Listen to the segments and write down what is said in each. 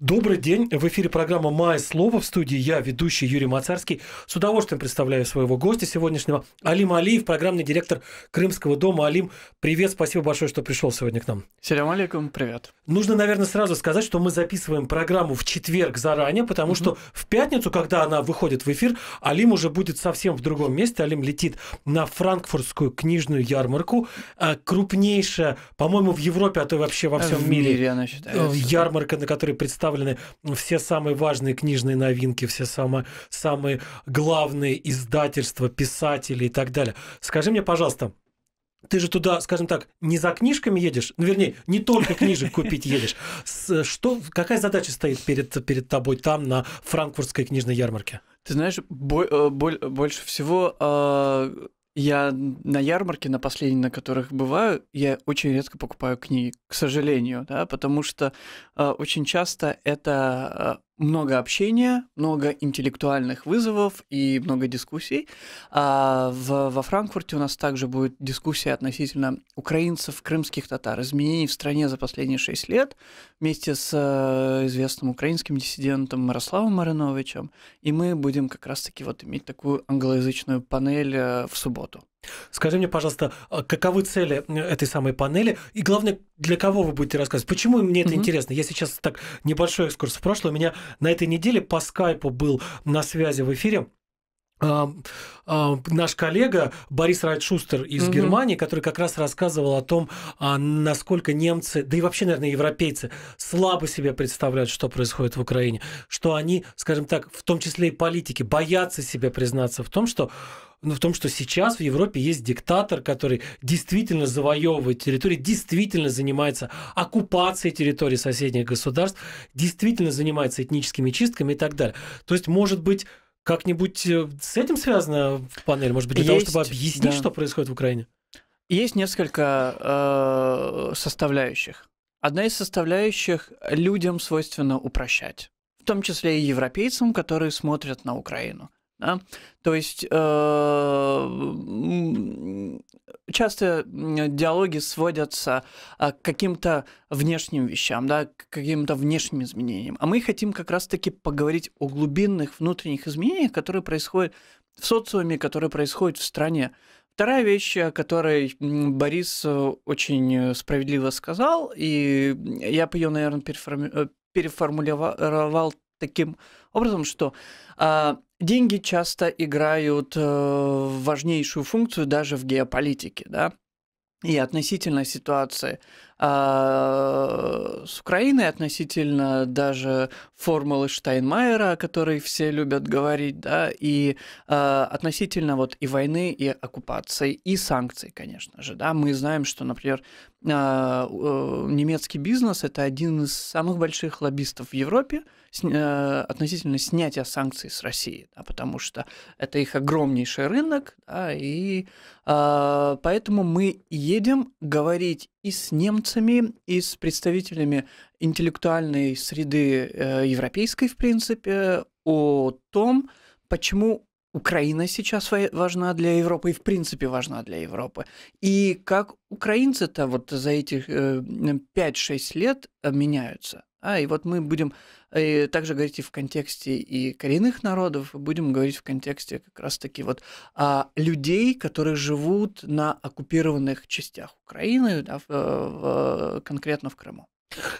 Добрый день. В эфире программа «Мае слово» в студии я, ведущий Юрий Мацарский. С удовольствием представляю своего гостя сегодняшнего, Алим Алиев, программный директор Крымского дома. Алим, привет, спасибо большое, что пришел сегодня к нам. Салям алейкум, привет. Нужно, наверное, сразу сказать, что мы записываем программу в четверг заранее, потому mm-hmm. что в пятницу, когда она выходит в эфир, Алим уже будет совсем в другом месте. Алим летит на франкфуртскую книжную ярмарку, э, крупнейшая, по-моему, в Европе, а то и вообще во всем в мире, мире она э, считается. ярмарка, на которой представлена представлены все самые важные книжные новинки, все самые, самые главные издательства, писатели и так далее. Скажи мне, пожалуйста, ты же туда, скажем так, не за книжками едешь, ну, вернее, не только книжек купить едешь. Что, какая задача стоит перед, перед тобой там на франкфуртской книжной ярмарке? Ты знаешь, бо- э, больше всего а, я на ярмарке, на последней, на которых бываю, я очень редко покупаю книги, к сожалению, да, потому что э, очень часто это э, много общения, много интеллектуальных вызовов и много дискуссий. А в, во Франкфурте у нас также будет дискуссия относительно украинцев, крымских татар, изменений в стране за последние шесть лет вместе с э, известным украинским диссидентом Мирославом Мариновичем. И мы будем как раз-таки вот иметь такую англоязычную панель э, в субботу. Скажи мне, пожалуйста, а каковы цели этой самой панели? И главное, для кого вы будете рассказывать? Почему мне это mm-hmm. интересно? Я сейчас так небольшой экскурс в прошлое. У меня на этой неделе по скайпу был на связи в эфире наш коллега Борис Райтшустер из угу. Германии, который как раз рассказывал о том, а, насколько немцы, да и вообще, наверное, европейцы слабо себе представляют, что происходит в Украине, что они, скажем так, в том числе и политики, боятся себе признаться в том, что ну, в том, что сейчас в Европе есть диктатор, который действительно завоевывает территории, действительно занимается оккупацией территорий соседних государств, действительно занимается этническими чистками и так далее. То есть, может быть, как-нибудь э, с этим связана панель? Может быть, для есть, того, чтобы объяснить, да. что происходит в Украине? Есть несколько э, составляющих. Одна из составляющих людям свойственно упрощать, в том числе и европейцам, которые смотрят на Украину. Да? То есть э, часто диалоги сводятся а, к каким-то внешним вещам, да, к каким-то внешним изменениям. А мы хотим как раз-таки поговорить о глубинных внутренних изменениях, которые происходят в социуме, которые происходят в стране. Вторая вещь, о которой Борис э, очень справедливо сказал, и я бы ее, наверное, э, переформулировал таким образом, что а, Деньги часто играют э, важнейшую функцию даже в геополитике, да. И относительно ситуации а, с Украиной, относительно даже формулы Штайнмайера, о которой все любят говорить, да, и а, относительно вот и войны, и оккупации, и санкций, конечно же, да. Мы знаем, что, например, немецкий бизнес – это один из самых больших лоббистов в Европе, Э, относительно снятия санкций с России, да, потому что это их огромнейший рынок, да, и э, поэтому мы едем говорить и с немцами, и с представителями интеллектуальной среды э, европейской, в принципе, о том, почему Украина сейчас важна для Европы и в принципе важна для Европы. И как украинцы-то вот за эти 5-6 э, лет э, меняются. А, и вот мы будем и э, также говорить и в контексте и коренных народов, будем говорить в контексте как раз-таки вот а, людей, которые живут на оккупированных частях Украины, да, в, э, в, э, конкретно в Крыму.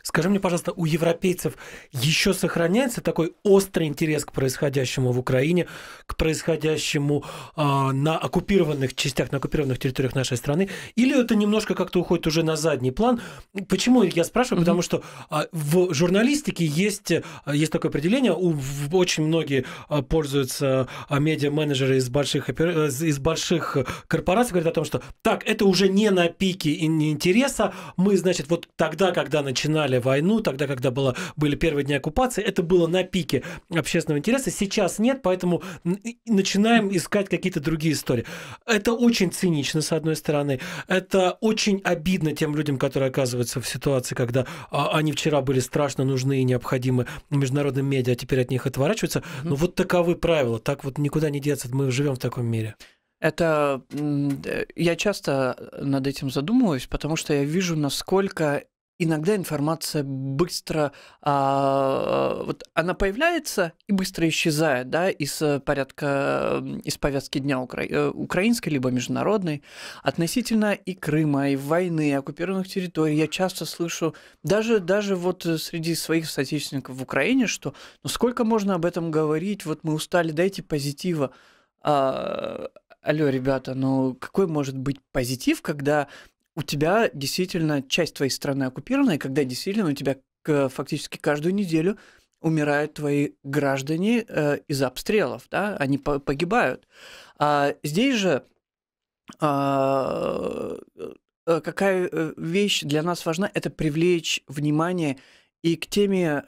Скажи мне, пожалуйста, у европейцев еще сохраняется такой острый интерес к происходящему в Украине, к происходящему э, на оккупированных частях, на оккупированных территориях нашей страны? Или это немножко как-то уходит уже на задний план? Почему я спрашиваю? Потому что э, в журналистике есть, а, есть такое определение, у, в, очень многие пользуются медиа-менеджеры из больших, э, из больших корпораций, говорят о том, что так, это уже не на пике интереса, мы, значит, вот тогда, когда начали начинали войну, тогда, когда было, были первые дни оккупации, это было на пике общественного интереса. Сейчас нет, поэтому начинаем искать какие-то другие истории. Это очень цинично, с одной стороны. Это очень обидно тем людям, которые оказываются в ситуации, когда а, они вчера были страшно нужны и необходимы международным медиа, а теперь от них отворачиваются. Но вот таковы правила. Так вот никуда не деться. Мы живем в таком мире. Это э, я часто э, над этим задумываюсь, потому что я вижу, насколько иногда информация быстро, а, вот она появляется и быстро исчезает, да, из э, порядка, из повестки дня укра... Э, украинской, либо международной, относительно и Крыма, и войны, и оккупированных территорий. Я часто слышу, даже, даже вот э, среди своих соотечественников в Украине, что ну сколько можно об этом говорить, вот мы устали, дайте позитива. А, алло, ребята, ну какой может быть позитив, когда у тебя действительно часть твоей страны оккупирована, и когда действительно у тебя фактически каждую неделю умирают твои граждане э, из обстрелов, да, они погибают. А здесь же а, э, какая э, вещь для нас важна, это привлечь внимание и к теме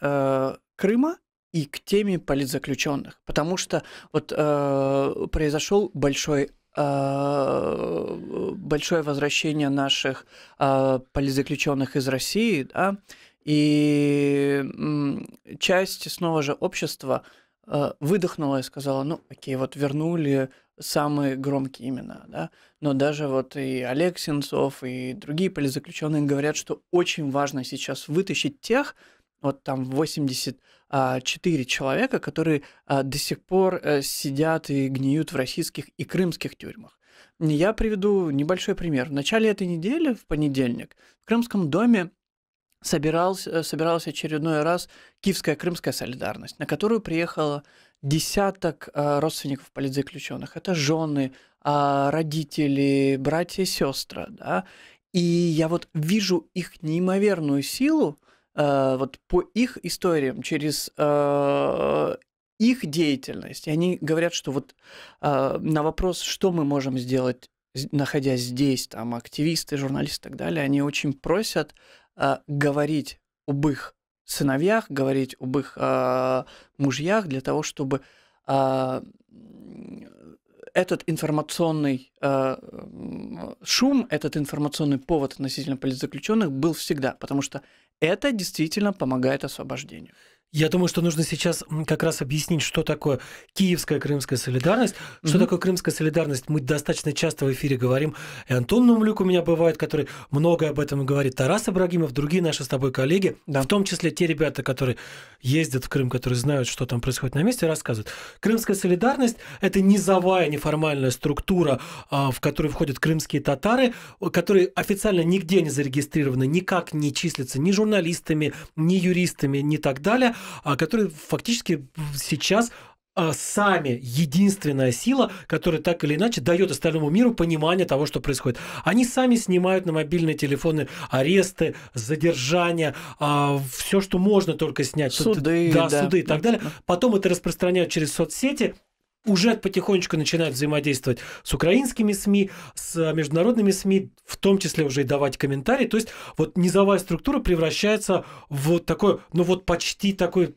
Крыма, и к теме политзаключенных, потому что вот э, произошел большой Э, большое возвращение наших э, политзаключенных из России, да, и часть снова же общества э, выдохнула и сказала, ну, окей, вот вернули самые громкие имена, да, но даже вот и Олег Сенцов, и другие политзаключенные говорят, что очень важно сейчас вытащить тех, вот там 80 а, четыре человека, которые а, до сих пор э, сидят и гниют в российских и крымских тюрьмах. Я приведу небольшой пример. В начале этой недели, в понедельник, в Крымском доме собирался, э, собиралась очередной раз Киевская Крымская солидарность, на которую приехала десяток а, родственников политзаключенных. Это жены, родители, братья сестры. Да? И я вот вижу их неимоверную силу, Э, вот по их историям, через э, их деятельность, и они говорят, что вот э, на вопрос, что мы можем сделать, находясь здесь, там активисты, журналисты и так далее, они очень просят говорить об их сыновьях, говорить об их мужьях для того, чтобы этот информационный э, шум, этот информационный повод относительно политзаключенных был всегда, потому что это действительно помогает освобождению. Я думаю, что нужно сейчас как раз объяснить, что такое киевская крымская солидарность. Mm-hmm. Что такое крымская солидарность? Мы достаточно часто в эфире говорим. И Антон Нумлюк у меня бывает, который много об этом говорит. Тарас Ибрагимов, другие наши с тобой коллеги, да. в том числе те ребята, которые ездят в Крым, которые знают, что там происходит на месте, рассказывают. Крымская солидарность – это низовая неформальная структура, а, в которую входят крымские татары, которые официально нигде не зарегистрированы, никак не числятся ни журналистами, ни юристами, ни так далее а, которые фактически сейчас а, сами единственная сила, которая так или иначе дает остальному миру понимание того, что происходит. Они сами снимают на мобильные телефоны аресты, задержания, а, все, что можно только снять. Суды. Да, да, суды и так далее. Потом это распространяют через соцсети, уже потихонечку начинают взаимодействовать с украинскими СМИ, с международными СМИ, в том числе уже и давать комментарии. То есть вот низовая структура превращается в вот такой, ну вот почти такой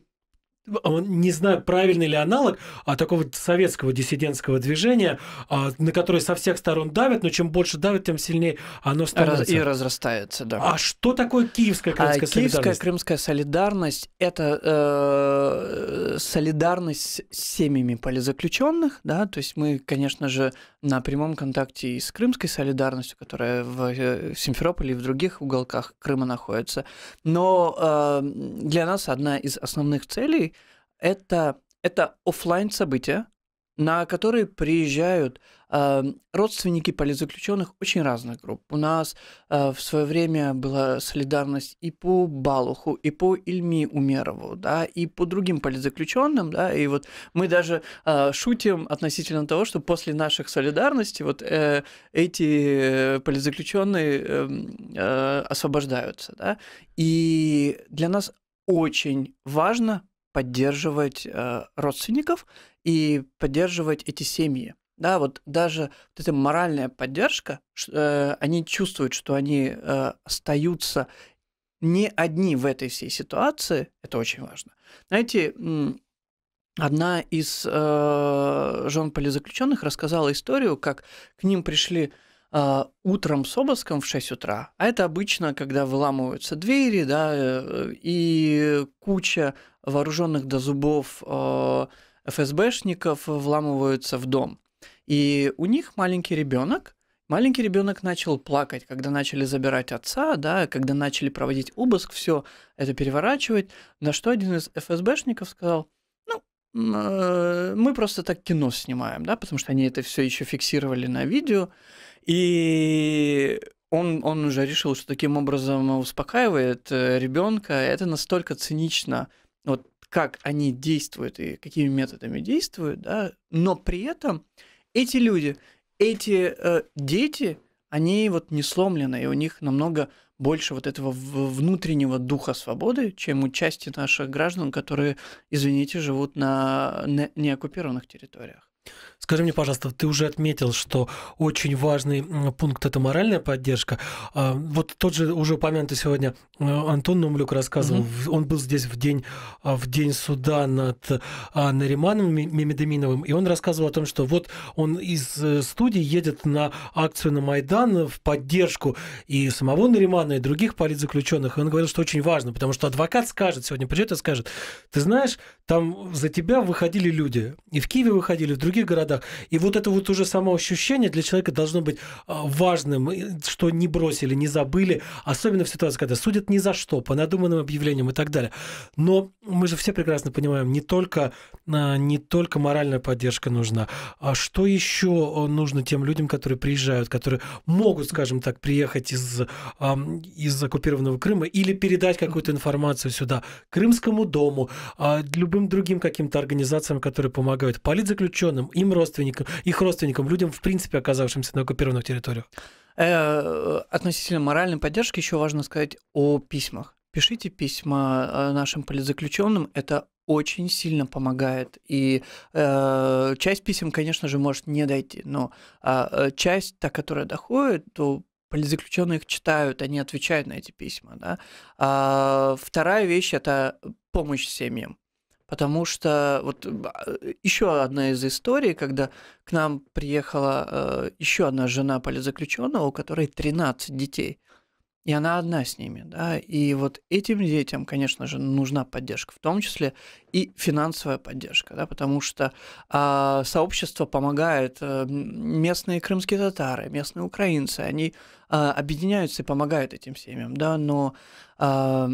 а не знаю, правильный ли аналог, а такого советского диссидентского движения, а, на которое со всех сторон давят, но чем больше давят, тем сильнее оно становится. и разрастается, да. А что такое киевская а крымская а, солидарность? Киевская крымская солидарность – это э, солидарность с семьями политзаключенных, да, то есть мы, конечно же, на прямом контакте и с крымской солидарностью, которая в э, Симферополе и в других уголках Крыма находится, но э, для нас одна из основных целей это, это офлайн события, на которые приезжают э, родственники политзаключенных очень разных групп. У нас э, в свое время была солидарность и по Балуху, и по Ильми Умерову, да, и по другим политзаключенным, да, и вот мы даже э, шутим относительно того, что после наших солидарностей вот э, эти политзаключенные э, эм, э, освобождаются, да, и для нас очень важно поддерживать э, родственников и поддерживать эти семьи. Да, вот даже вот эта моральная поддержка, э, они чувствуют, что они э, остаются не одни в этой всей ситуации, это очень важно. Знаете, одна из э, жен политзаключенных рассказала историю, как к ним пришли а, утром с обыском в 6 утра, а это обычно, когда выламываются двери, да, э, и куча вооруженных до зубов а, ФСБшников вламываются в дом. И у них маленький ребенок, Маленький ребенок начал плакать, когда начали забирать отца, да, когда начали проводить обыск, все это переворачивать. На что один из ФСБшников сказал, ну, э, мы просто так кино снимаем, да, потому что они это все еще фиксировали на видео. И он, он уже решил, что таким образом успокаивает э, ребенка. Это настолько цинично, вот как они действуют и какими методами действуют, да, но при этом эти люди, эти э, дети, они вот не сломлены, и у них намного больше вот этого внутреннего духа свободы, чем у части наших граждан, которые, извините, живут на неоккупированных территориях. Скажи мне, пожалуйста, ты уже отметил, что очень важный пункт – это моральная поддержка. А, вот тот же уже упомянутый сегодня э, Антон Нумлюк рассказывал, угу. он был здесь в день, а, в день суда над а, Нариманом Мемедеминовым, и он рассказывал о том, что вот он из э, студии едет на акцию на Майдан в поддержку и самого Наримана, и других политзаключенных. И он говорил, что очень важно, потому что адвокат скажет, сегодня придет и скажет, ты знаешь, там за тебя выходили люди, и в Киеве выходили, в других других городах. И вот это вот уже само ощущение для человека должно быть а, важным, что не бросили, не забыли, особенно в ситуации, когда судят ни за что, по надуманным объявлениям и так далее. Но мы же все прекрасно понимаем, не только, а, не только моральная поддержка нужна, а что еще а, нужно тем людям, которые приезжают, которые могут, скажем так, приехать из, из оккупированного Крыма или передать какую-то информацию сюда, Крымскому дому, любым другим каким-то организациям, которые помогают, политзаключенным, военным, им родственникам, их родственникам, людям, в принципе, оказавшимся на оккупированных территориях? Э, относительно моральной поддержки еще важно сказать о письмах. Пишите письма э, нашим политзаключенным. Это очень сильно помогает. И э, часть писем, конечно же, может не дойти, но а, э, часть, та, которая доходит, то политзаключенные их читают, они отвечают на эти письма. Да? А вторая вещь – это помощь семьям. Потому что вот э, еще одна из историй, когда к нам приехала э, еще одна жена политзаключенного, у которой 13 детей. И она одна с ними, да. И вот этим детям, конечно же, нужна поддержка, в том числе и финансовая поддержка, да, потому что э, сообщество помогает э, местные крымские татары, местные украинцы, они а, объединяются и помогают этим семьям, да, но а,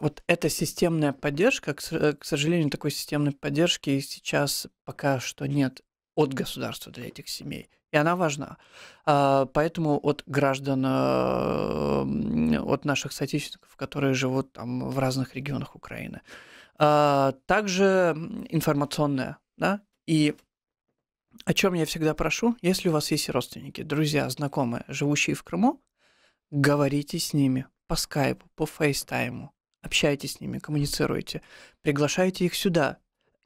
вот эта системная поддержка, к, к сожалению, такой системной поддержки сейчас пока что нет от государства для этих семей. И она важна. А, поэтому от граждан, а, от наших соотечественников, которые живут там в разных регионах Украины. также информационная, да, и о чем я всегда прошу, если у вас есть родственники, друзья, знакомые, живущие в Крыму, говорите с ними по скайпу, по фейстайму, общайтесь с ними, коммуницируйте, приглашайте их сюда.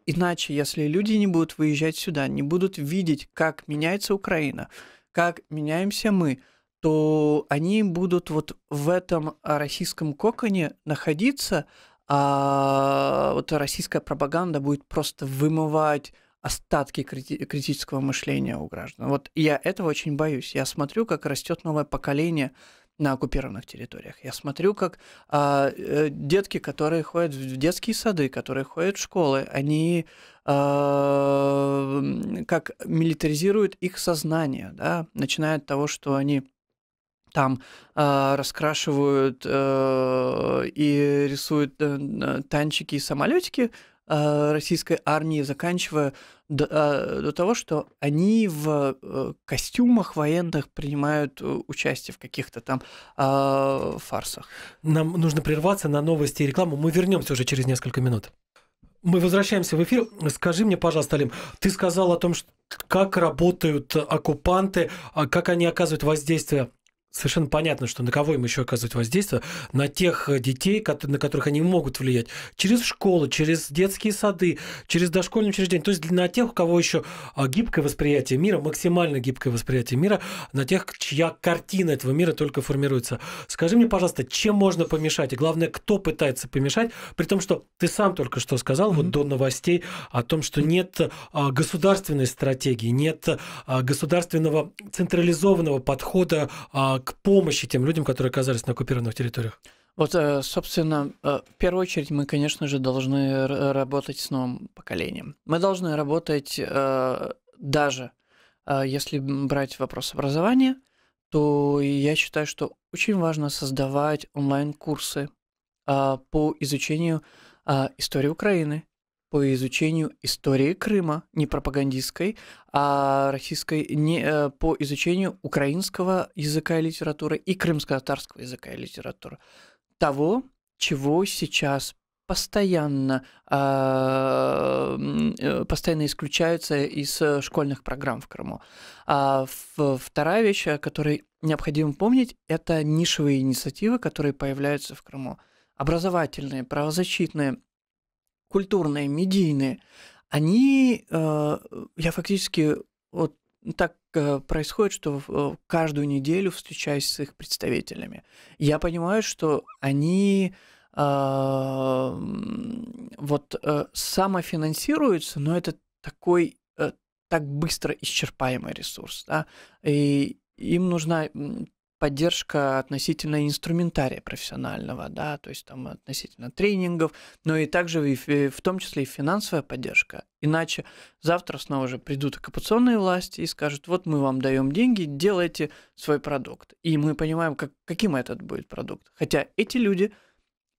Иначе, если люди не будут выезжать сюда, не будут видеть, как меняется Украина, как меняемся мы, то они будут вот в этом а, российском коконе находиться, а вот российская пропаганда будет просто вымывать остатки крити- критического мышления у граждан. Вот я этого очень боюсь. Я смотрю, как растет новое поколение на оккупированных территориях. Я смотрю, как а, э, детки, которые ходят в детские сады, которые ходят в школы, они а, как милитаризируют их сознание, да, начиная от того, что они там э, раскрашивают э, и рисуют э, э танчики и самолетики Э, российской армии, заканчивая до, э, до того, что они в э, костюмах военных принимают участие в каких-то там э, фарсах. Нам нужно прерваться на новости и рекламу. Мы вернемся уже через несколько минут. Мы возвращаемся в эфир. Скажи мне, пожалуйста, Алим, ты сказал о том, что как работают оккупанты, а как они оказывают воздействие Совершенно понятно, что на кого им еще оказывать воздействие? На тех э, детей, на которых они могут влиять. Через школы, через детские сады, через дошкольные учреждения. То есть на тех, у кого еще а, гибкое восприятие мира, максимально гибкое восприятие мира, на тех, чья картина этого мира только формируется. Скажи мне, пожалуйста, чем можно помешать? И главное, кто пытается помешать? При том, что ты сам только что сказал, mm-hmm. вот до новостей, о том, что нет а, государственной стратегии, нет а, государственного централизованного подхода к к помощи тем людям, которые оказались на оккупированных территориях? Вот, э, собственно, э, в первую очередь мы, конечно же, должны работать с новым поколением. Мы должны работать э, даже, если брать вопрос образования, то я считаю, что очень важно создавать онлайн-курсы по изучению истории Украины, по изучению истории Крыма, не пропагандистской, а российской, не, э, по изучению украинского языка и литературы и крымско-татарского языка и литературы. Того, чего сейчас постоянно, а, э, постоянно исключаются из школьных программ в Крыму. А вторая вещь, о которой необходимо помнить, это нишевые инициативы, которые появляются в Крыму. Образовательные, правозащитные, культурные, медийные, они, э, я фактически, вот так э, происходит, что э, каждую неделю встречаюсь с их представителями. Я понимаю, что они вот самофинансируются, но это такой так быстро исчерпаемый ресурс, да, и им нужна поддержка относительно инструментария профессионального, да, то есть там относительно тренингов, но и также и, в том числе и финансовая поддержка. Иначе завтра снова же придут оккупационные власти и скажут, вот мы вам даем деньги, делайте свой продукт. И мы понимаем, как, каким этот будет продукт. Хотя эти люди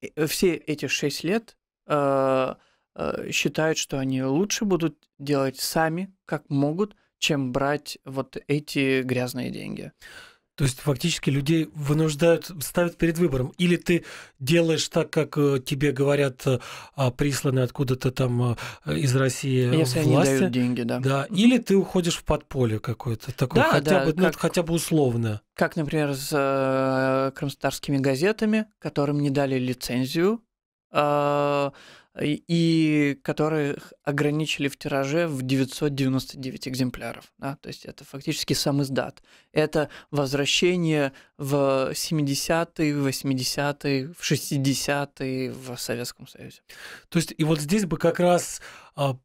э, э, все эти шесть лет э, э, считают, что они лучше будут делать сами, как могут, чем брать вот эти грязные деньги. То есть фактически людей вынуждают, ставят перед выбором. Или ты делаешь так, как э, тебе говорят э, а, присланы откуда-то там э, из России Если власти. Они дают деньги, да. да. Или ты уходишь в подполье какое-то такое, да, хотя, да, бы, ну, хотя бы условно. Как, например, с э, крымстарскими газетами, которым не дали лицензию э, и которых ограничили в тираже в 999 экземпляров. Да? То есть это фактически сам издат. Это возвращение в 70-е, 80-е, в 60-е в Советском Союзе. То есть и вот здесь бы как раз а,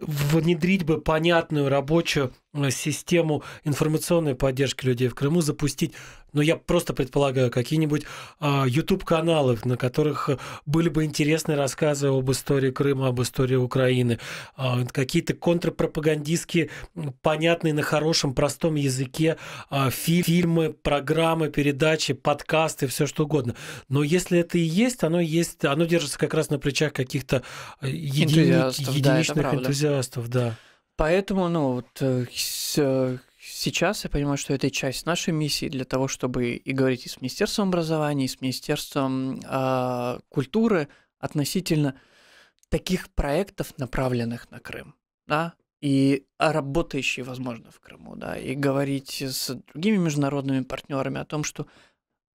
внедрить бы понятную рабочую Э, систему информационной поддержки людей в Крыму запустить, ну, я просто предполагаю, какие-нибудь а, YouTube-каналы, на которых были бы интересные рассказы об истории Крыма, об истории Украины, а, какие-то контрпропагандистские, понятные на хорошем, простом языке а, фи фильмы, программы, передачи, подкасты, все что угодно. Но если это и есть, оно есть, оно держится как раз на плечах каких-то еди... Э, единичных да, энтузиастов, да. Поэтому, ну, вот э, э, сейчас я понимаю, что это часть нашей миссии для того, чтобы и говорить и с Министерством образования, и с Министерством э, культуры относительно таких проектов, направленных на Крым, да, и работающие, возможно, в Крыму, да, и говорить с другими международными партнерами о том, что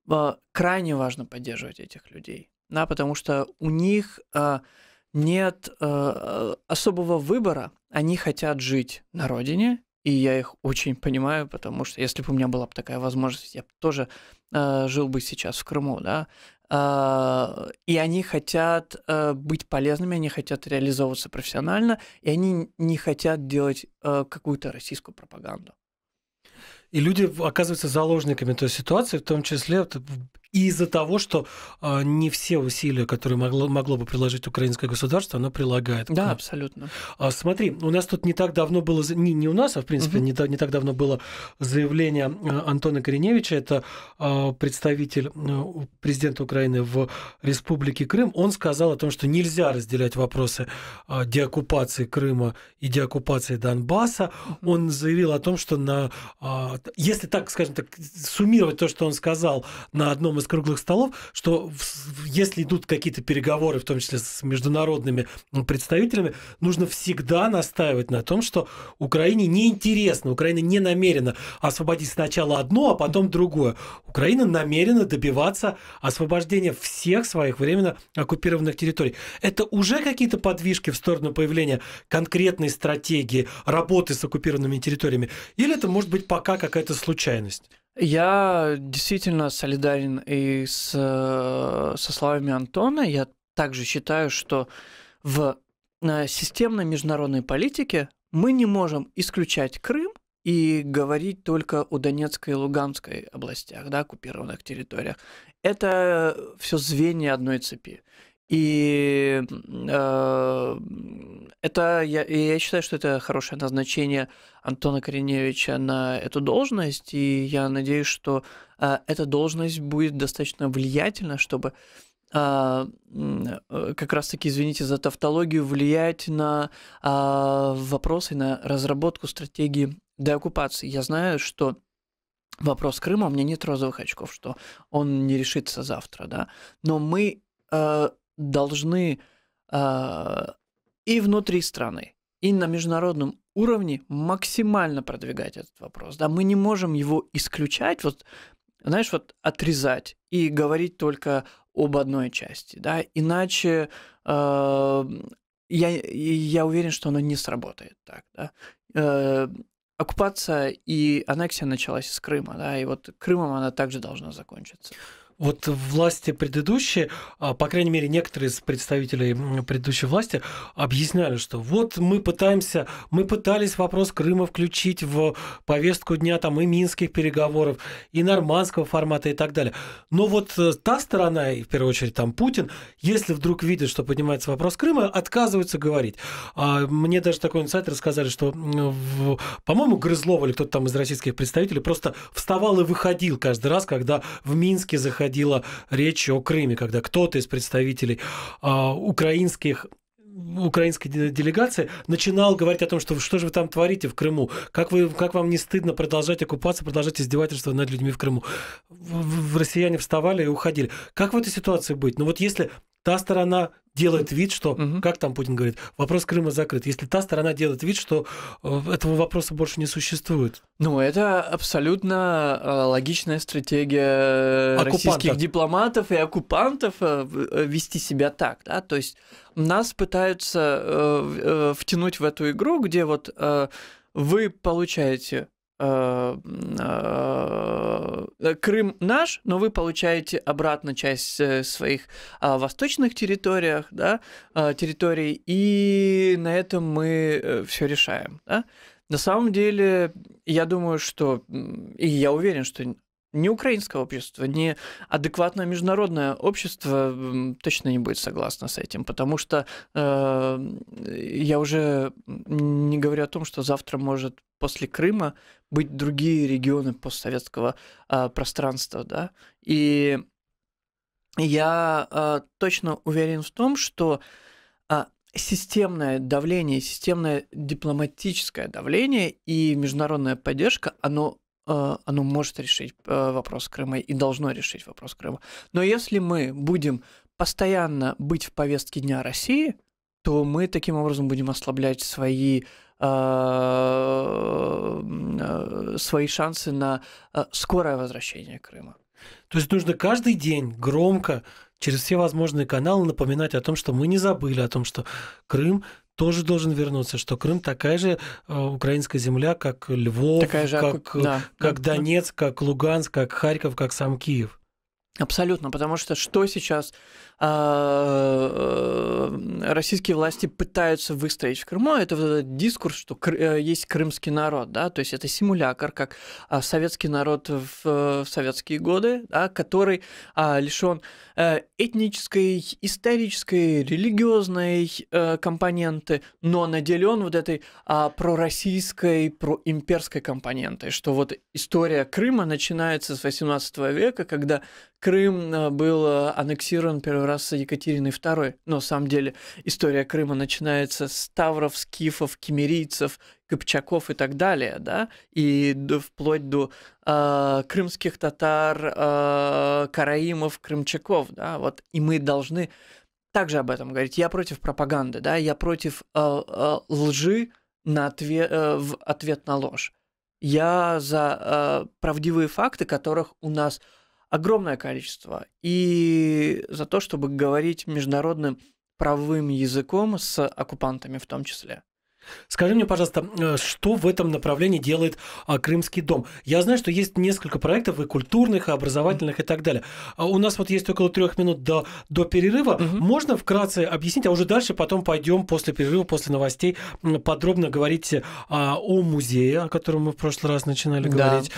э, крайне важно поддерживать этих людей, да, потому что у них э, нет э, особого выбора. Они хотят жить на родине, и я их очень понимаю, потому что если бы у меня была бы такая возможность, я бы тоже э, жил бы сейчас в Крыму, да. Э, и они хотят э, быть полезными, они хотят реализовываться профессионально, и они не хотят делать э, какую-то российскую пропаганду. И люди оказываются заложниками той ситуации, в том числе и из-за того, что э, не все усилия, которые могло, могло бы приложить украинское государство, оно прилагает. Да, абсолютно. А, смотри, у нас тут не так давно было, не, не у нас, а в принципе угу. не, не так давно было заявление а, Антона Кореневича, это э, представитель э, президента Украины в Республике Крым, он сказал о том, что нельзя разделять вопросы э, деоккупации Крыма и деоккупации Донбасса. Угу. Он заявил о том, что на, э, если так, скажем так, суммировать то, что он сказал на одном из круглых столов, что если идут какие-то переговоры, в том числе с международными представителями, нужно всегда настаивать на том, что Украине неинтересно, Украина не намерена освободить сначала одно, а потом другое. Украина намерена добиваться освобождения всех своих временно оккупированных территорий. Это уже какие-то подвижки в сторону появления конкретной стратегии работы с оккупированными территориями? Или это может быть пока какая-то случайность? Я действительно солидарен и с, э, со словами Антона. Я также считаю, что в э, системной международной политике мы не можем исключать Крым и говорить только о Донецкой и Луганской областях, да, оккупированных территориях. Это э, все звенья одной цепи. И э, это я, я считаю, что это хорошее назначение Антона Кореневича на эту должность, и я надеюсь, что э, эта должность будет достаточно влиятельна, чтобы э, э как раз-таки, извините за тавтологию, влиять на э, вопросы, на разработку стратегии деоккупации. Я знаю, что вопрос Крыма, у меня нет розовых очков, что он не решится завтра, да, но мы э, должны э, и внутри страны, и на международном уровне максимально продвигать этот вопрос. Да, мы не можем его исключать, вот, знаешь, вот отрезать и говорить только об одной части, да, иначе э, я, я уверен, что оно не сработает так, да. Э, оккупация и аннексия началась с Крыма, да, и вот Крымом она также должна закончиться вот власти предыдущие, а, по крайней мере, некоторые из представителей предыдущей власти объясняли, что вот мы пытаемся, мы пытались вопрос Крыма включить в повестку дня там и минских переговоров, и нормандского формата и так далее. Но вот э, та сторона, и в первую очередь там Путин, если вдруг видит, что поднимается вопрос Крыма, отказывается говорить. А, мне даже такой инсайт рассказали, что, по-моему, Грызлов или кто-то там из российских представителей просто вставал и выходил каждый раз, когда в Минске заходил заходила речь о Крыме, когда кто-то из представителей э, украинских украинской делегации начинал говорить о том, что что же вы там творите в Крыму, как, вы, как вам не стыдно продолжать оккупацию, продолжать издевательство над людьми в Крыму. В, в, россияне вставали и уходили. Как в этой ситуации быть? Ну вот если та сторона делает вид, что, угу. как там Путин говорит, вопрос Крыма закрыт. Если та сторона делает вид, что э, этого вопроса больше не существует. Ну, это абсолютно э, логичная стратегия оккупантов. российских дипломатов и оккупантов э, вести себя так, да, то есть нас пытаются втянуть в эту игру, где вот вы получаете Э, э, э, Крым наш, но вы получаете обратно часть своих а, восточных территориях, да, территорий, и на этом мы все решаем. Да? На самом деле, я думаю, что, и я уверен, что не украинское общество, не адекватное международное общество точно не будет согласно с этим, потому что э, я уже не говорю о том, что завтра может после Крыма быть другие регионы постсоветского э, пространства, да, и я э, точно уверен в том, что э, системное давление, системное дипломатическое давление и международная поддержка, оно а, оно может решить э, вопрос Крыма и должно решить вопрос Крыма. Но если мы будем постоянно быть в повестке дня России, то мы таким образом будем ослаблять свои а, а, свои шансы на скорое возвращение Крыма. То есть нужно каждый день громко через все возможные каналы напоминать о том, что мы не забыли о том, что Крым тоже должен вернуться, что Крым такая же э, украинская земля, как Львов, такая же, как, да, как да, Донецк, да. как Луганск, как Харьков, как сам Киев. Абсолютно, потому что что сейчас э, э, российские власти пытаются выстроить в Крыму, это вот этот дискурс, что э, есть крымский народ, да, то есть это симулятор, как а, советский народ в советские годы, да, который а, лишен этнической, исторической, религиозной компоненты, но наделен вот этой а, пророссийской, проимперской компонентой, что вот история Крыма начинается с 18 века, когда Крым э, был э, аннексирован первый раз с Екатериной II, но на самом деле история Крыма начинается с тавров, скифов, кемерийцев, Кыпчаков и так далее, да, и до вплоть до э, крымских татар, э, караимов, крымчаков, да, вот, и мы должны также об этом говорить. Я против пропаганды, да, я против э, э, лжи на ответ, э, в ответ на ложь. Я за э, правдивые факты, которых у нас огромное количество. И за то, чтобы говорить международным правовым языком с оккупантами в том числе. Скажи мне, пожалуйста, э, что в этом направлении делает а, Крымский дом? Я знаю, что есть несколько проектов и культурных, и образовательных, и так далее. А у нас вот есть около трех минут до, до перерыва. Угу. Можно вкратце объяснить, а уже дальше потом пойдем после перерыва, после новостей, подробно говорить а, о музее, о котором мы в прошлый раз начинали да. говорить.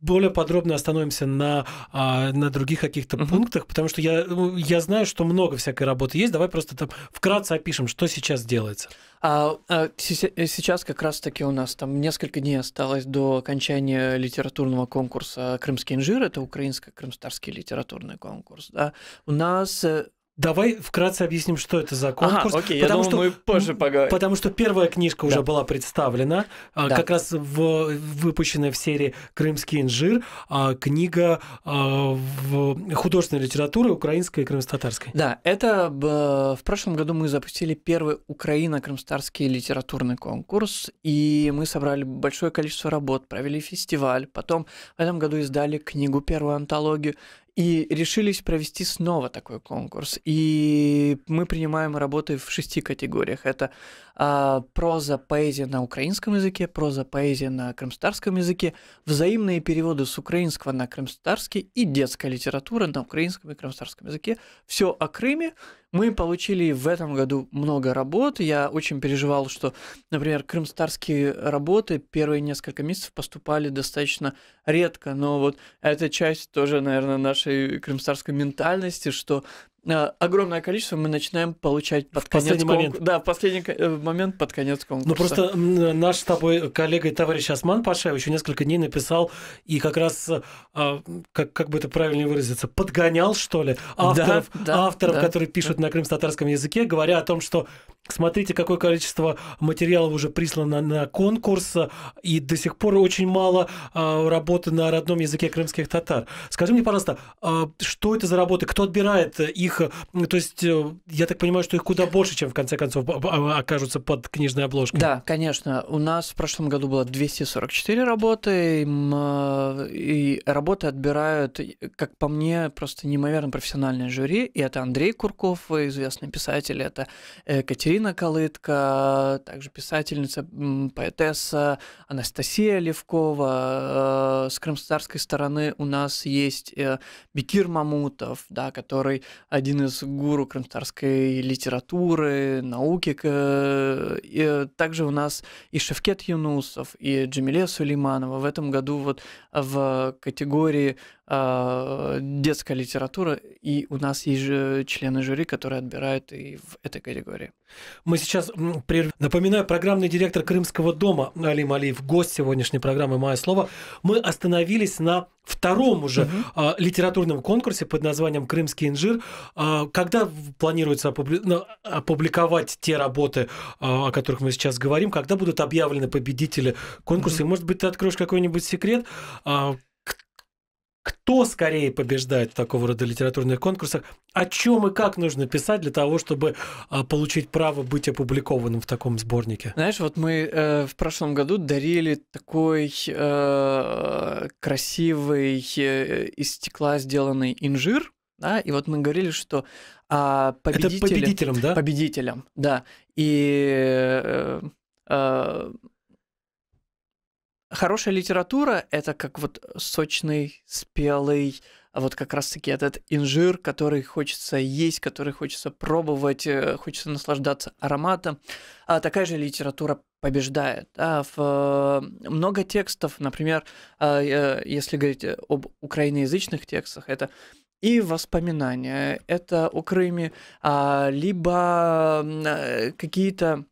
Более подробно остановимся на, на других каких-то угу. пунктах, потому что я, ну, я знаю, что много всякой работы есть. Давай просто там вкратце опишем, что сейчас делается. А, а Э, сейчас как раз-таки у нас там несколько дней осталось до окончания литературного конкурса «Крымский инжир». Это украинско-крымстарский литературный конкурс. Да? У нас э, Давай вкратце объясним, что это за конкурс. Ага, окей, потому я думал, что, мы позже поговорим. Потому что первая книжка да. уже была представлена, а, да. как раз в, выпущенная в серии «Крымский инжир», а, книга а, в художественной литературы украинской и крымстатарской. Да, это в прошлом году мы запустили первый украино-крымстатарский литературный конкурс, и мы собрали большое количество работ, провели фестиваль, потом в этом году издали книгу, первую антологию, и решились провести снова такой конкурс. И мы принимаем работы в шести категориях. Это э, проза, поэзия на украинском языке, проза, поэзия на крымстарском языке, взаимные переводы с украинского на крымстарский и детская литература на украинском и крымстарском языке. Все о Крыме. Мы получили в этом году много работ. Я очень переживал, что, например, крымстарские работы первые несколько месяцев поступали достаточно редко. Но вот эта часть тоже, наверное, нашей крымстарской ментальности, что Э, огромное количество мы начинаем получать под в конец последний конкур... момент. Да, в последний э, момент под конец конкурса. Ну просто наш с тобой коллега и товарищ Осман Пашаев еще несколько дней написал и как раз, э, как, как бы это правильнее выразиться, подгонял, что ли, авторов, да, да, авторов да, которые да. пишут да. на крымстатарском языке, говоря о том, что смотрите, какое количество материалов уже прислано на конкурс, и до сих пор очень мало работы на родном языке крымских татар. Скажи мне, пожалуйста, что это за работы, кто отбирает их их, то есть э, я так понимаю, что их куда больше, чем в конце концов а, окажутся под книжной обложкой. Да, конечно. У нас в прошлом году было 244 работы, э, и работы отбирают, как по мне, просто неимоверно профессиональное жюри, и это Андрей Курков, э, известный писатель, это Екатерина Калытка, также писательница, поэтесса Анастасия Левкова. С крымстарской стороны у нас есть Бекир Мамутов, да, который один из гуру крымтарской литературы, науки. И также у нас и Шевкет Юнусов, и Джамиле Сулейманова в этом году вот в категории а, детская литература, и у нас есть же члены жюри, которые отбирают и в этой категории. Мы сейчас прерв... Напоминаю, программный директор Крымского дома Али Малиев, гость сегодняшней программы «Мое слово». Мы остановились на втором уже Uh -huh. А, литературном конкурсе под названием «Крымский инжир». А, когда планируется ну, опубликовать те работы, о которых мы сейчас говорим? Когда будут объявлены победители конкурса? Uh -huh. Может быть, ты откроешь какой-нибудь секрет? кто скорее побеждает в такого рода литературных конкурсах, о чем и как нужно писать для того, чтобы а, получить право быть опубликованным в таком сборнике? Знаешь, вот мы э, в прошлом году дарили такой э, красивый э, из стекла сделанный инжир, да, и вот мы говорили, что а, победители, Это победителям, да? Победителям, да. И э, э, Хорошая литература — это как вот сочный, спелый, а вот как раз-таки этот инжир, который хочется есть, который хочется пробовать, э, хочется наслаждаться ароматом. А такая же литература побеждает. Да, в, э, много текстов, например, а, если говорить э, об украиноязычных текстах, это и воспоминания, это о Крыме, а, либо какие-то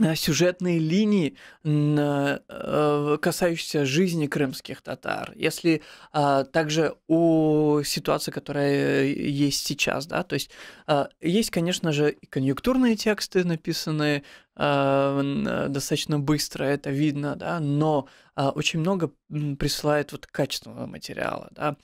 Э, сюжетные линии, э, э, касающиеся жизни крымских татар. Если а, также о ситуации, которая есть сейчас, да, то есть а, есть, конечно же, и конъюнктурные тексты, написанные а, достаточно быстро, это видно, да, но очень много присылает вот качественного материала, да.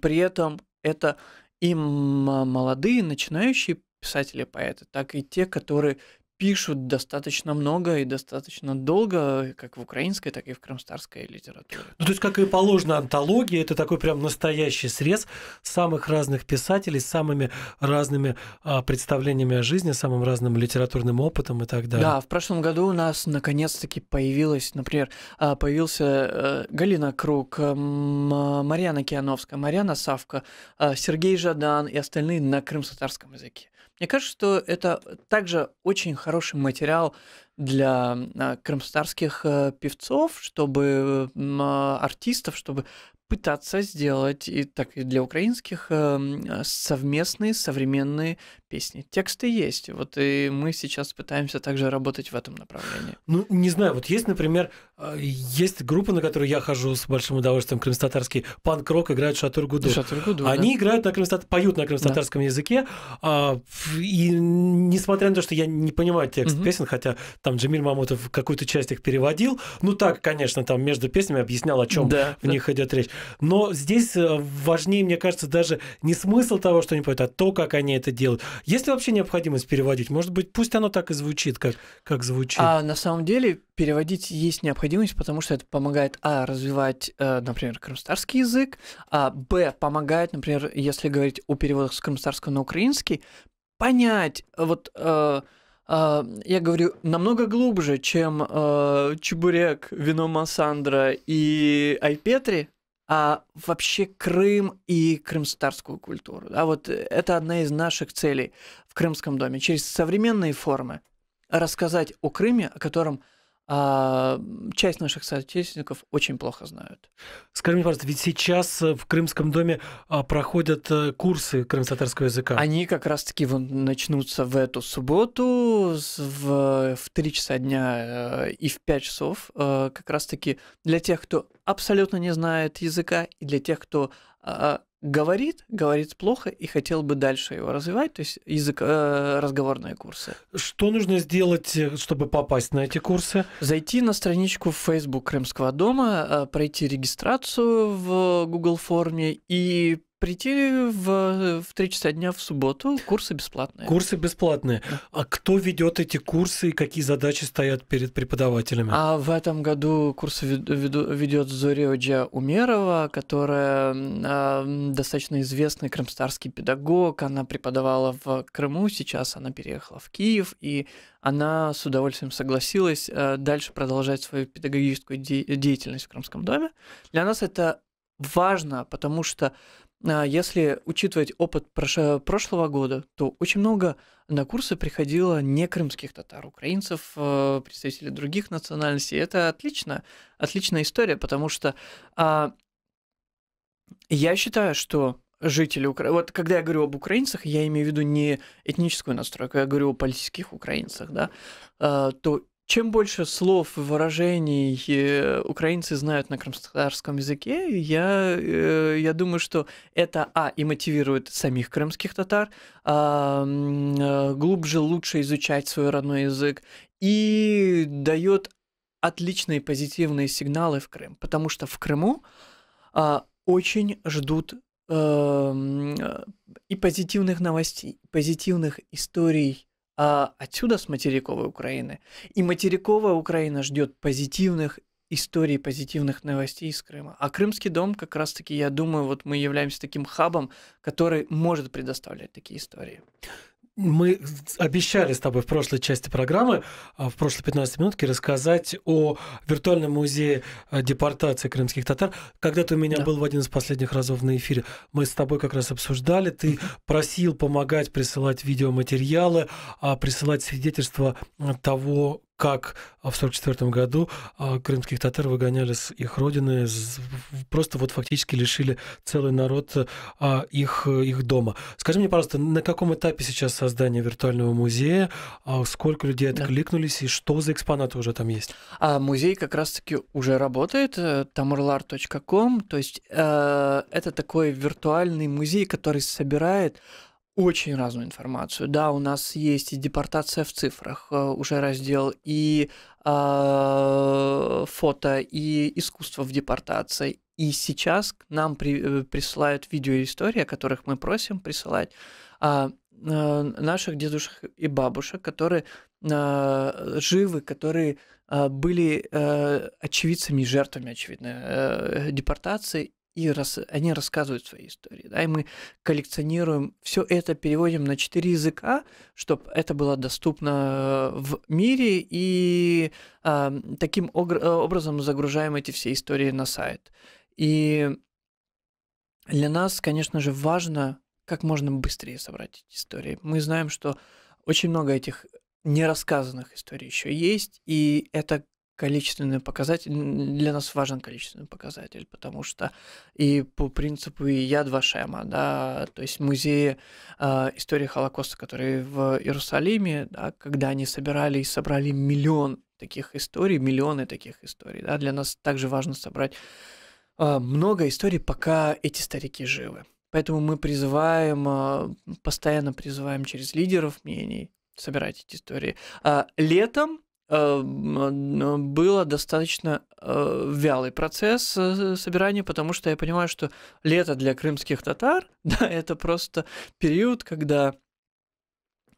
При этом это и молодые начинающие писатели-поэты, так и те, которые пишут достаточно много и достаточно долго, как в украинской, так и в крымстарской литературе. Ну, то есть, как и положено, антология – это такой прям настоящий срез самых разных писателей с самыми разными а, представлениями о жизни, самым разным литературным опытом и так далее. Да, в прошлом году у нас наконец-таки появилась, например, а, появился э, Галина Круг, а, Марьяна Киановская, Марьяна Савка, а, Сергей Жадан и остальные на крымсатарском языке. Мне кажется, что это также очень хороший материал для а, крымстарских э, певцов, чтобы а, артистов, чтобы пытаться сделать и так и для украинских э, совместные современные песни. Тексты есть, вот и мы сейчас пытаемся также работать в этом направлении. Ну, не знаю, вот есть, например, Э, есть группа, на которую я хожу с большим удовольствием, крымстатарские. Панк-рок играют Шатур Гуду. Шатур Гуду Они да. играют на крымстат... поют на крымстатарском да. языке. А, и несмотря на то, что я не понимаю текст угу. песен, хотя там Джамиль Мамутов какую-то часть их переводил, ну так, конечно, там между песнями объяснял, о чем да, в да. них идет речь. Но здесь э, важнее, мне кажется, даже не смысл того, что они поют, а то, как они это делают. Есть ли вообще необходимость переводить? Может быть, пусть оно так и звучит, как, как звучит. А на самом деле переводить есть необходимость необходимость, потому что это помогает, а, развивать, э, например, крымстарский язык, а, б, помогает, например, если говорить о переводах с крымстарского на украинский, понять, э, вот... Э, Uh, я говорю намного глубже, чем uh, чебурек, вино Массандра и Айпетри, а вообще Крым и крымстарскую культуру. Да, вот это одна из наших целей в Крымском доме через современные формы рассказать о Крыме, о котором а часть наших соотечественников очень плохо знают. Скажи мне, пожалуйста, ведь сейчас э, в Крымском доме а, проходят э, курсы крымсатарского языка. Они как раз-таки начнутся в эту субботу в, в 3 часа дня э, и в 5 часов. Как раз-таки для тех, кто абсолютно не знает языка, и для тех, кто а, а, говорит, говорит плохо и хотел бы дальше его развивать, то есть язык, э, разговорные курсы. Что нужно сделать, э, чтобы попасть на эти курсы? Зайти на страничку в Facebook Крымского дома, э, пройти регистрацию в Google форме и прийти в, в 3 часа дня в субботу, курсы бесплатные. Курсы бесплатные. А кто ведет эти курсы и какие задачи стоят перед преподавателями? А в этом году курсы ведет Зориоджа Умерова, которая э, достаточно известный крымстарский педагог. Она преподавала в Крыму, сейчас она переехала в Киев, и она с удовольствием согласилась э, дальше продолжать свою педагогическую де- деятельность в Крымском доме. Для нас это важно, потому что а если учитывать опыт прошлого года, то очень много на курсы приходило не крымских татар, украинцев, э, представителей других национальностей. Это отлично, отличная история, потому что а, я считаю, что жители Украины... Вот когда я говорю об украинцах, я имею в виду не этническую настройку, я говорю о политических украинцах, да, э, то чем больше слов и выражений э, украинцы знают на крымскотарском языке, я, э, я думаю, что это, а, и мотивирует самих крымских татар а, э, глубже, лучше изучать свой родной язык, и дает отличные позитивные сигналы в Крым, потому что в Крыму а, очень ждут а, и позитивных новостей, позитивных историй, а отсюда с материковой Украины. И материковая Украина ждет позитивных историй, позитивных новостей из Крыма. А Крымский дом, как раз-таки, я думаю, вот мы являемся таким хабом, который может предоставлять такие истории. Мы обещали с тобой в прошлой части программы, а, в прошлой 15 минутке, рассказать о виртуальном музее а, депортации крымских татар. Когда ты у меня да. был в один из последних разов на эфире, мы с тобой как раз обсуждали, ты просил помогать присылать видеоматериалы, а присылать свидетельства того, как а, в 1944 году а, крымских татар выгоняли с их родины, просто вот фактически лишили целый народ а, их, их дома. Скажи мне, пожалуйста, на каком этапе сейчас создание виртуального музея, сколько людей откликнулись да. и что за экспонаты уже там есть? А музей как раз-таки уже работает, э, tamurlar.com, то есть э, это такой виртуальный музей, который собирает очень разную информацию. Да, у нас есть и депортация в цифрах, э, уже раздел, и э, фото, и искусство в депортации. И сейчас к нам при, э, присылают видеоистории, которых мы просим присылать а, э, наших дедушек и бабушек, которые э, живы, которые э, были э, очевидцами жертвами, очевидно, э, депортации и рас... они рассказывают свои истории. Да, и мы коллекционируем все это, переводим на четыре языка, чтобы это было доступно э, в мире, и эм, э, таким образом загружаем эти все истории на сайт. И для нас, конечно же, важно как можно быстрее собрать эти истории. Мы знаем, что очень много этих нерассказанных историй еще есть, и это количественный показатель, для нас важен количественный показатель, потому что и по принципу и яд Вашема, да, то есть музеи э, а, истории Холокоста, которые в Иерусалиме, да, когда они собирали и собрали миллион таких историй, миллионы таких историй, да, для нас также важно собрать э, много историй, пока эти старики живы. Поэтому мы призываем, э, постоянно призываем через лидеров мнений собирать эти истории. А летом Эм, э, было достаточно э, вялый процесс э, собирания, потому что я понимаю, что лето для крымских татар, да, это просто период, когда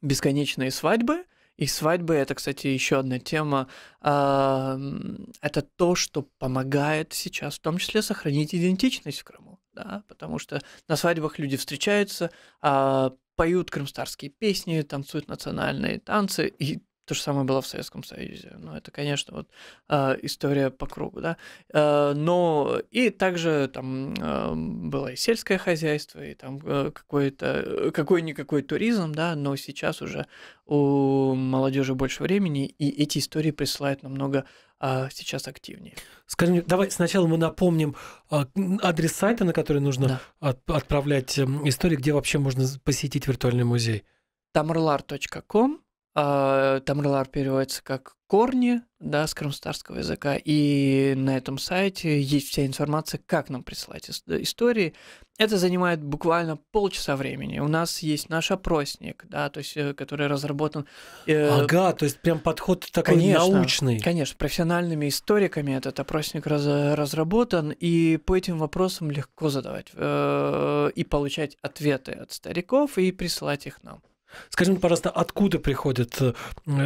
бесконечные свадьбы, и свадьбы это, кстати, еще одна тема. Эм, это то, что помогает сейчас, в том числе, сохранить идентичность в Крыму. Да, потому что на свадьбах люди встречаются, а, поют крымстарские песни, танцуют национальные танцы, и то же самое было в Советском Союзе. но ну, это, конечно, вот э, история по кругу, да. Э, но и также там э, было и сельское хозяйство, и там э, какой-то, какой-никакой туризм, да, но сейчас уже у молодежи больше времени, и эти истории присылают намного а сейчас активнее. Скажи, давай сначала мы напомним адрес сайта, на который нужно да. от, отправлять эм, истории, где вообще можно посетить виртуальный музей. Tamarlar.com Тамрлар переводится как корни, да, с крымстарского языка. И на этом сайте есть вся информация, как нам присылать э, истории. Это занимает буквально полчаса времени. У нас есть наш опросник, да, то есть, э, который разработан... Э... Ага, то есть прям подход такой конечно, научный. Конечно, профессиональными историками этот опросник раз, разработан, и по этим вопросам легко задавать э, и получать ответы от стариков и присылать их нам. Скажи пожалуйста, откуда приходят э,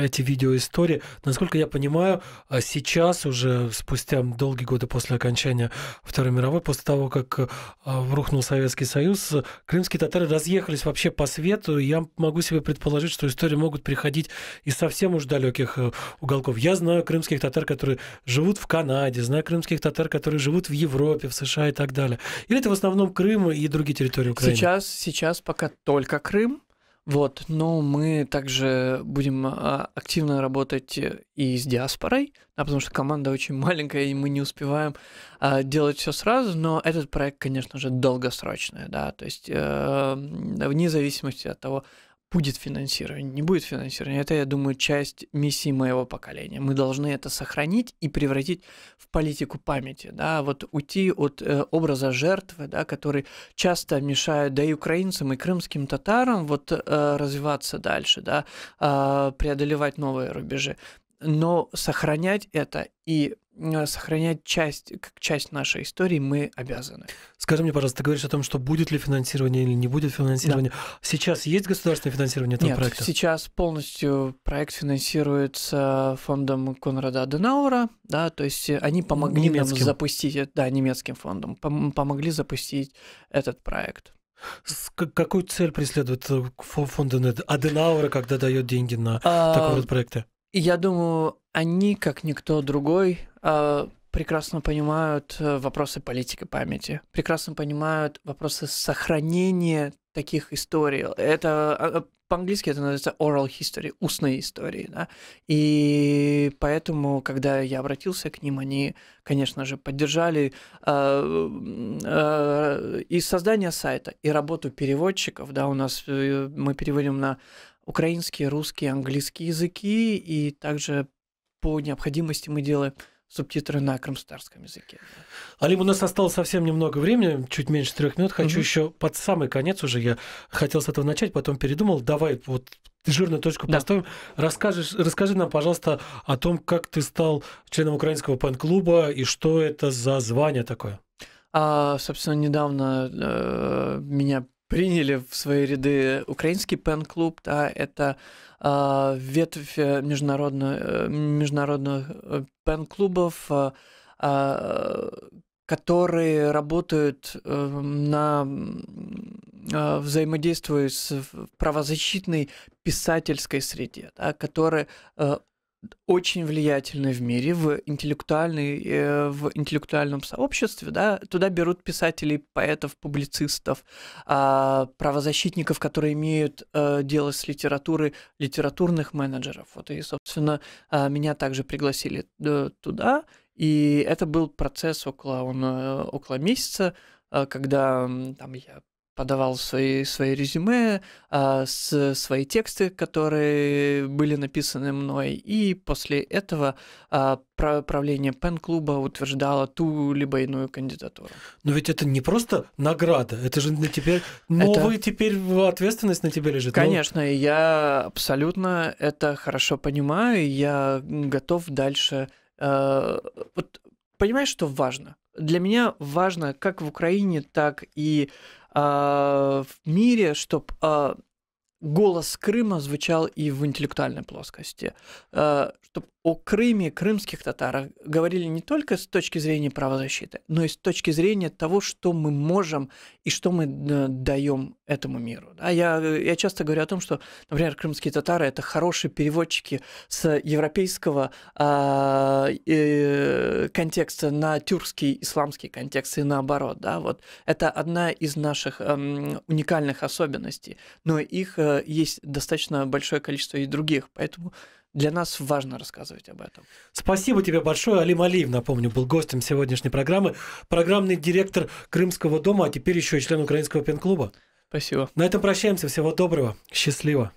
эти видеоистории? Насколько я понимаю, а сейчас уже, спустя долгие годы после окончания Второй мировой, после того, как э, рухнул Советский Союз, крымские татары разъехались вообще по свету. Я могу себе предположить, что истории могут приходить из совсем уж далеких э, уголков. Я знаю крымских татар, которые живут в Канаде, знаю крымских татар, которые живут в Европе, в США и так далее. Или это в основном Крым и другие территории Украины? Сейчас, сейчас пока только Крым. Вот, но мы также будем а, активно работать э, и с диаспорой, да, потому что команда очень маленькая, и мы не успеваем а, делать все сразу, но этот проект, конечно же, долгосрочный, да, то есть э, вне зависимости от того, будет финансирование, не будет финансирования. Это, я думаю, часть миссии моего поколения. Мы должны это сохранить и превратить в политику памяти, да, вот уйти от э, образа жертвы, да, который часто мешает, да и украинцам, и крымским татарам вот э, развиваться дальше, да, э, преодолевать новые рубежи но сохранять это и Э, сохранять часть, как часть нашей истории мы обязаны. Скажи мне, пожалуйста, ты говоришь о том, что будет ли финансирование или не будет финансирования. Да. Сейчас есть государственное финансирование этого Нет, проекта? сейчас полностью проект финансируется фондом Конрада Аденаура, да, то есть э, они помогли немецким. нам запустить, да, немецким фондом, помогли запустить этот проект. Какую цель преследует э, фонд Аденаура, когда дает деньги на а, такой вот проекты? Я думаю, они, как никто другой, Э, прекрасно понимают э, вопросы политики памяти, прекрасно понимают вопросы сохранения таких историй. Это а, а, по-английски это называется oral history, устные истории, да. И поэтому, когда я обратился к ним, они, конечно же, поддержали э, э, и создание сайта, и работу переводчиков, да, у нас э, мы переводим на украинский, русский, английский языки, и также по необходимости мы делаем субтитры на крымстарском языке. Алим, у нас осталось совсем немного времени, чуть меньше трех минут. Хочу угу. еще под самый конец уже я хотел с этого начать, потом передумал. Давай вот жирную точку да. поставим. Расскажешь, расскажи нам, пожалуйста, о том, как ты стал членом украинского пан клуба и что это за звание такое. А, собственно, недавно э, меня приняли в свои ряды украинский пен-клуб, да, это а, э, ветвь международно, э, международных э, пен-клубов, э, а, которые работают эм, на э, взаимодействии с правозащитной писательской среде, да, которые очень влиятельны в мире, в, интеллектуальной, э, в интеллектуальном сообществе, да, туда берут писателей, поэтов, публицистов, а, правозащитников, которые имеют э, дело с литературой, литературных менеджеров. Вот и, собственно, а, меня также пригласили э, туда, и это был процесс около, он, около месяца, когда там я подавал свои, свои резюме, а, с, свои тексты, которые были написаны мной, и после этого а, правление пен-клуба утверждало ту либо иную кандидатуру. Но ведь это не просто награда, это же на теперь новая это... теперь ответственность на тебе лежит. Ну, Конечно, но... я абсолютно это хорошо понимаю, я готов дальше. Э, вот понимаешь, что важно? Для меня важно как в Украине, так и а, в мире, чтобы а, голос Крыма звучал и в интеллектуальной плоскости. Э, Чтобы о Крыме, крымских татарах говорили не только с точки зрения правозащиты, но и с точки зрения того, что мы можем и что мы э, даем этому миру. А я, я часто говорю о том, что, например, крымские татары это хорошие переводчики с европейского а, э, контекста на тюркский, исламский контекст и наоборот. Да? Вот. Это одна из наших э, уникальных особенностей. Но их э, Э, есть достаточно большое количество и других, поэтому для нас важно рассказывать об этом. Спасибо тебе большое. Али Малиев, напомню, был гостем сегодняшней программы, программный директор Крымского дома, а теперь еще и член Украинского пен-клуба. Спасибо. На этом прощаемся. Всего доброго. Счастливо.